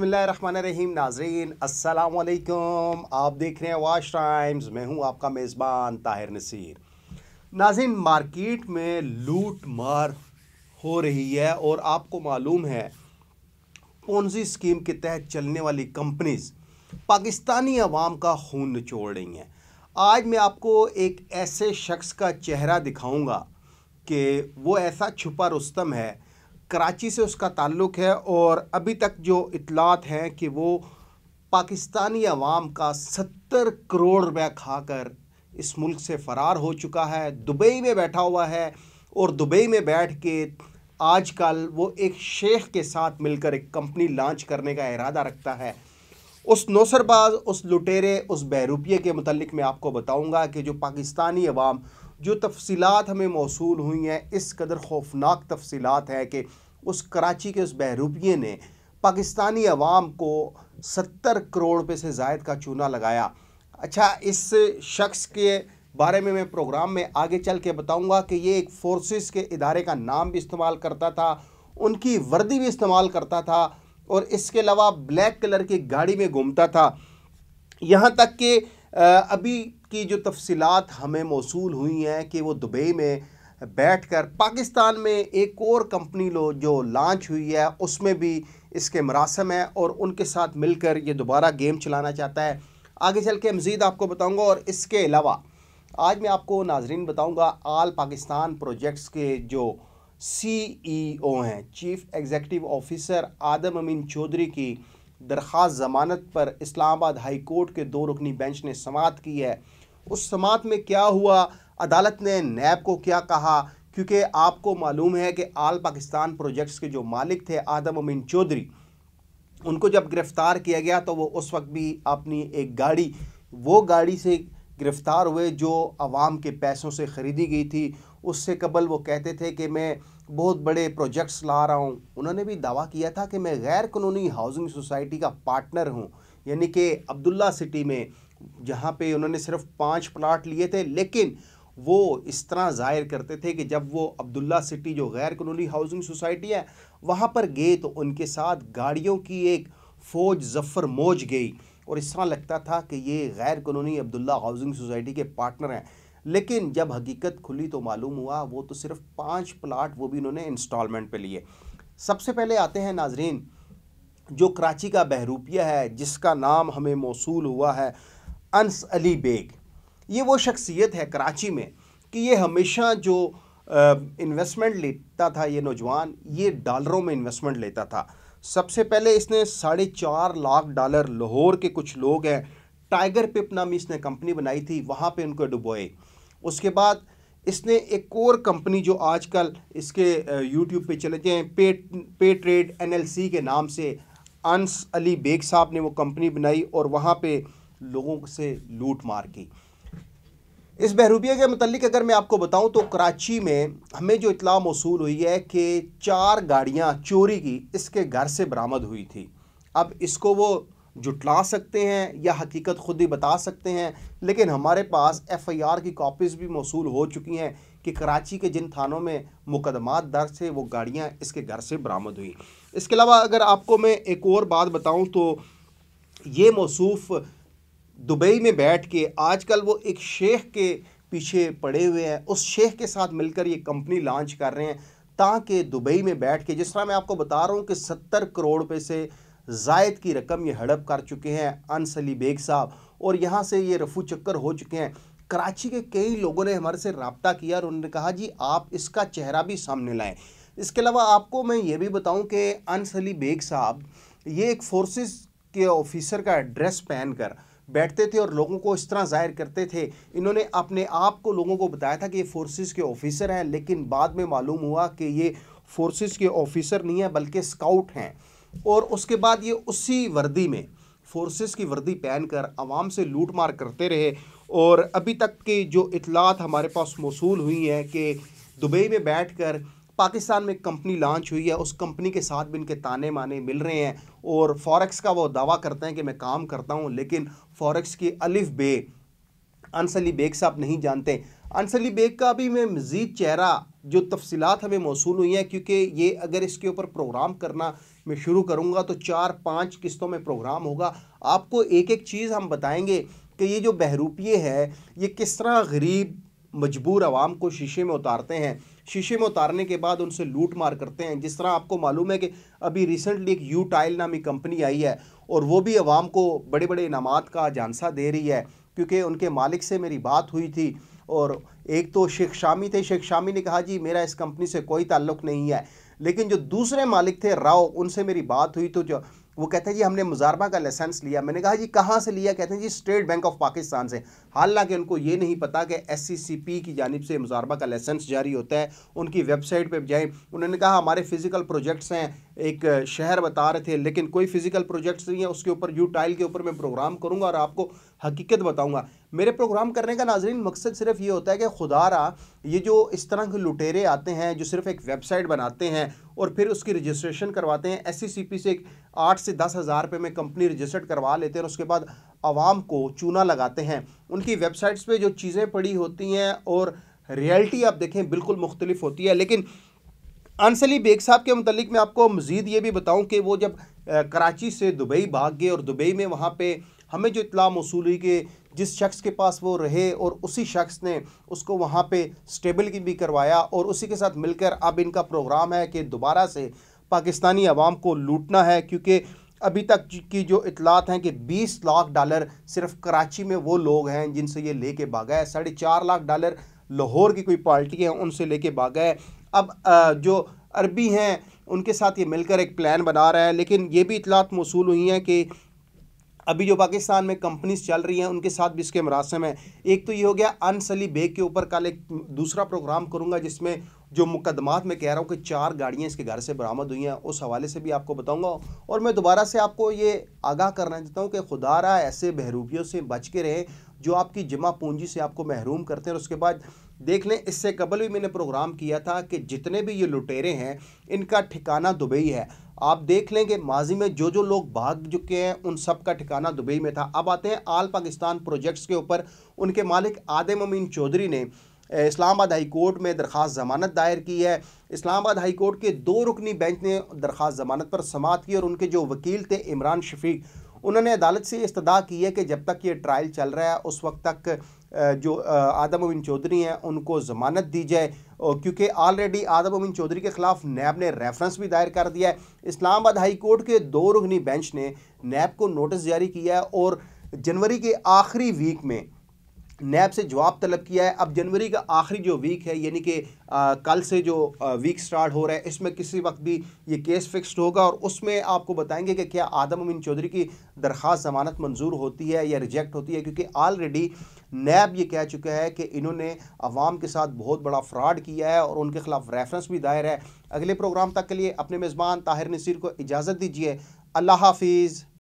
बसमीम नाजरीन असलकुम आप देख रहे हैं वाश टाइम्स मैं हूं आपका मेज़बान ताहिर नसीर नाजरीन मार्केट में लूट मार हो रही है और आपको मालूम है पोन्जी स्कीम के तहत चलने वाली कंपनीज़ पाकिस्तानी आवाम का खून निचोड़ रही हैं आज मैं आपको एक ऐसे शख्स का चेहरा दिखाऊंगा कि वो ऐसा छुपा रुस्तम है कराची से उसका ताल्लुक़ है और अभी तक जो इतलात हैं कि वो पाकिस्तानी अवाम का सत्तर करोड़ रुपया खाकर इस मुल्क से फ़रार हो चुका है दुबई में बैठा हुआ है और दुबई में बैठ के आजकल वो एक शेख के साथ मिलकर एक कंपनी लॉन्च करने का इरादा रखता है उस नौसरबाज उस लुटेरे उस बहरूपिए के मतलब मैं आपको बताऊंगा कि जो पाकिस्तानी अवाम जो तफसीत हमें मौसू हुई हैं इस कदर खौफनाक तफसीत हैं कि उस कराची के उस बहरूपिए ने पाकिस्तानी अवाम को सत्तर करोड़ रुपये से जायद का चूना लगाया अच्छा इस शख्स के बारे में मैं प्रोग्राम में आगे चल के बताऊँगा कि ये एक फोर्सेस के इदारे का नाम भी इस्तेमाल करता था उनकी वर्दी भी इस्तेमाल करता था और इसके अलावा ब्लैक कलर की गाड़ी में घूमता था यहाँ तक कि अभी की जो तफसीत हमें मौसू हुई हैं कि वो दुबई में बैठ कर पाकिस्तान में एक और कंपनी लो जो लॉन्च हुई है उसमें भी इसके मरासम हैं और उनके साथ मिलकर ये दोबारा गेम चलाना चाहता है आगे चल के मज़ीद आपको बताऊँगा और इसके अलावा आज मैं आपको नाजरीन बताऊँगा आल पाकिस्तान प्रोजेक्ट्स के जो सी ई ओ हैं chief executive officer Adam Amin Chaudhry की दरख्वास्त ज़मानत पर इस्लामाबाद हाई कोर्ट के दो रुकनी बेंच ने समात की है उस समात में क्या हुआ अदालत ने नैब को क्या कहा क्योंकि आपको मालूम है कि आल पाकिस्तान प्रोजेक्ट्स के जो मालिक थे आदम अमीन चौधरी उनको जब गिरफ़्तार किया गया तो वो उस वक्त भी अपनी एक गाड़ी वो गाड़ी से गिरफ़्तार हुए जो आवाम के पैसों से ख़रीदी गई थी उससे कबल वो कहते थे कि मैं बहुत बड़े प्रोजेक्ट्स ला रहा हूँ उन्होंने भी दावा किया था कि मैं गैर कानूनी हाउसिंग सोसाइटी का पार्टनर हूँ यानी कि अब्दुल्ला सिटी में जहाँ पे उन्होंने सिर्फ पाँच प्लाट लिए थे लेकिन वो इस तरह जाहिर करते थे कि जब वो अब्दुल्ला सिटी जो गैर कानूनी हाउसिंग सोसाइटी है वहाँ पर गए तो उनके साथ गाड़ियों की एक फ़ौज जफ़र मौज गई और इस तरह लगता था कि ये गैर कानूनी अब्दुल्ला हाउसिंग सोसाइटी के पार्टनर हैं लेकिन जब हकीकत खुली तो मालूम हुआ वो तो सिर्फ पाँच प्लाट वो भी इन्होंने इंस्टॉलमेंट पे लिए सबसे पहले आते हैं नाजरीन जो कराची का बहरूपिया है जिसका नाम हमें मौसू हुआ है अनस अली बेग ये वो शख्सियत है कराची में कि ये हमेशा जो इन्वेस्टमेंट लेता था ये नौजवान ये डॉलरों में इन्वेस्टमेंट लेता था सबसे पहले इसने साढ़े चार लाख डॉलर लाहौर के कुछ लोग हैं टाइगर पिप नामी इसने कंपनी बनाई थी वहाँ पे उनको डुबोए उसके बाद इसने एक और कंपनी जो आजकल इसके यूट्यूब पे चले हैं पे पे ट्रेड एन के नाम से अंस अली बेग साहब ने वो कंपनी बनाई और वहाँ पे लोगों से लूट मार की इस बहरूबिया के मतलब अगर मैं आपको बताऊं तो कराची में हमें जो इतला मौसू हुई है कि चार गाड़ियां चोरी की इसके घर से बरामद हुई थी अब इसको वो जुटला सकते हैं या हकीकत खुद ही बता सकते हैं लेकिन हमारे पास एफआईआर की कापीज़ भी मौसू हो चुकी हैं कि कराची के जिन थानों में मुकदमा दर्ज थे वो गाड़ियाँ इसके घर से बरामद हुई इसके अलावा अगर आपको मैं एक और बात बताऊँ तो ये मौसू दुबई में बैठ के आजकल वो एक शेख के पीछे पड़े हुए हैं उस शेख के साथ मिलकर ये कंपनी लॉन्च कर रहे हैं ताकि दुबई में बैठ के जिस तरह मैं आपको बता रहा हूँ कि सत्तर करोड़ रुपये से जायद की रकम ये हड़प कर चुके हैं अनस अली बेग साहब और यहाँ से ये रफू चक्कर हो चुके हैं कराची के कई लोगों ने हमारे से रबता किया और उन्होंने कहा जी आप इसका चेहरा भी सामने लाएं इसके अलावा आपको मैं ये भी बताऊं कि अनस अली बेग साहब ये एक फोर्सेस के ऑफिसर का ड्रेस पहन कर बैठते थे और लोगों को इस तरह जाहिर करते थे इन्होंने अपने आप को लोगों को बताया था कि ये फोर्सेस के ऑफिसर हैं लेकिन बाद में मालूम हुआ कि ये फोर्सेस के ऑफिसर नहीं हैं बल्कि स्काउट हैं और उसके बाद ये उसी वर्दी में फोर्सेस की वर्दी पहनकर आवाम से लूट मार करते रहे और अभी तक की जो इतलात हमारे पास मौसू हुई हैं कि दुबई में बैठ कर पाकिस्तान में कंपनी लॉन्च हुई है उस कंपनी के साथ भी इनके ताने माने मिल रहे हैं और फॉरेक्स का वो दावा करते हैं कि मैं काम करता हूँ लेकिन फॉरेक्स की अलिफ बे अनसली बेग साहब नहीं जानते अनसली बेग का भी मैं मज़ीद चेहरा जो तफसीत हमें मौसू हुई हैं क्योंकि ये अगर इसके ऊपर प्रोग्राम करना मैं शुरू करूँगा तो चार पाँच किस्तों में प्रोग्राम होगा आपको एक एक चीज़ हम बताएँगे कि ये जो बहरूपिए है ये किस तरह गरीब मजबूर आवाम को शीशे में उतारते हैं शीशे में उतारने के बाद उनसे लूट मार करते हैं जिस तरह आपको मालूम है कि अभी रिसेंटली एक यू टाइल नामी कंपनी आई है और वो भी आवाम को बड़े बड़े इनाम का जानसा दे रही है क्योंकि उनके मालिक से मेरी बात हुई थी और एक तो शेख शामी थे शेख शामी ने कहा जी मेरा इस कंपनी से कोई ताल्लुक नहीं है लेकिन जो दूसरे मालिक थे राव उनसे मेरी बात हुई तो जो वो कहते हैं जी हमने मुजारबा का लाइसेंस लिया मैंने कहा जी कहाँ से लिया कहते हैं जी स्टेट बैंक ऑफ पाकिस्तान से हालांकि उनको ये नहीं पता कि एस की जानब से मुजारबा का लाइसेंस जारी होता है उनकी वेबसाइट पर जाएँ उन्होंने कहा हमारे फिज़िकल प्रोजेक्ट्स हैं एक शहर बता रहे थे लेकिन कोई फिज़िकल प्रोजेक्ट्स नहीं है उसके ऊपर यू टाइल के ऊपर मैं प्रोग्राम करूँगा और आपको हकीकत बताऊँगा मेरे प्रोग्राम करने का नाजरीन मकसद सिर्फ ये होता है कि खुदा रहा ये जो इस तरह के लुटेरे आते हैं जो सिर्फ एक वेबसाइट बनाते हैं और फिर उसकी रजिस्ट्रेशन करवाते हैं एस से एक आठ से दस हज़ार रुपये में कंपनी रजिस्टर्ड करवा लेते हैं और उसके बाद आवाम को चूना लगाते हैं उनकी वेबसाइट्स पे जो चीज़ें पड़ी होती हैं और रियलिटी आप देखें बिल्कुल मुख्तलिफ होती है लेकिन अनसली बेग साहब के मतलब मैं आपको मज़ीद ये भी बताऊँ कि वो जब कराची से दुबई भाग गए और दुबई में वहाँ पर हमें जो इतला मौसू हुई कि जिस शख्स के पास वो रहे और उसी शख्स ने उसको वहाँ पे स्टेबल भी करवाया और उसी के साथ मिलकर अब इनका प्रोग्राम है कि दोबारा से पाकिस्तानी आवाम को लूटना है क्योंकि अभी तक की जो इतलात हैं कि 20 लाख डॉलर सिर्फ कराची में वो लोग हैं जिनसे ये लेके भागा है साढ़े चार लाख डॉलर लाहौर की कोई पार्टी है उनसे लेके भागा है अब जो अरबी हैं उनके साथ ये मिलकर एक प्लान बना रहा है लेकिन ये भी इतलात मौसू हुई हैं कि अभी जो पाकिस्तान में कंपनीज चल रही हैं उनके साथ भी इसके मरासम हैं एक तो ये हो गया अनसली बेग के ऊपर कल एक दूसरा प्रोग्राम करूँगा जिसमें जो मुकदमात में कह रहा हूँ कि चार गाड़ियाँ इसके घर से बरामद हुई हैं उस हवाले से भी आपको बताऊँगा और मैं दोबारा से आपको ये आगाह करना चाहता हूँ कि खुदा रहा ऐसे बहरूबियों से बच के रहें जो आपकी जमा पूंजी से आपको महरूम करते हैं और उसके बाद देख लें इससे कबल भी मैंने प्रोग्राम किया था कि जितने भी ये लुटेरे हैं इनका ठिकाना दुबई है आप देख लेंगे माजी में जो जो लोग भाग चुके हैं उन सब का ठिकाना दुबई में था अब आते हैं आल पाकिस्तान प्रोजेक्ट्स के ऊपर उनके मालिक आदम अमीन चौधरी ने इस्लामाबाद हाई कोर्ट में दरख्वास्त जमानत दायर की है इस्लामाबाद हाई कोर्ट के दो रुकनी बेंच ने दरख्वास्त जमानत पर समात की और उनके जो वकील थे इमरान शफीक उन्होंने अदालत से इस्तः की है कि जब तक ये ट्रायल चल रहा है उस वक्त तक जो आदम अमीन चौधरी हैं उनको ज़मानत दी जाए क्योंकि ऑलरेडी आदम अमीन चौधरी के खिलाफ नैब ने रेफरेंस भी दायर कर दिया है इस्लामाबाद हाई कोर्ट के दो रुगनी बेंच ने नैब को नोटिस जारी किया है और जनवरी के आखिरी वीक में नैब से जवाब तलब किया है अब जनवरी का आखिरी जो वीक है यानी कि कल से जो आ, वीक स्टार्ट हो रहा है इसमें किसी वक्त भी ये केस फिक्स्ड होगा और उसमें आपको बताएंगे कि क्या आदम अमीन चौधरी की दरख्वास्त जमानत मंजूर होती है या रिजेक्ट होती है क्योंकि ऑलरेडी नैब ये कह चुका है कि इन्होंने अवाम के साथ बहुत बड़ा फ्रॉड किया है और उनके खिलाफ रेफरेंस भी दायर है अगले प्रोग्राम तक के लिए अपने मेज़बान ताहिर नसीर को इजाज़त दीजिए अल्लाह हाफिज़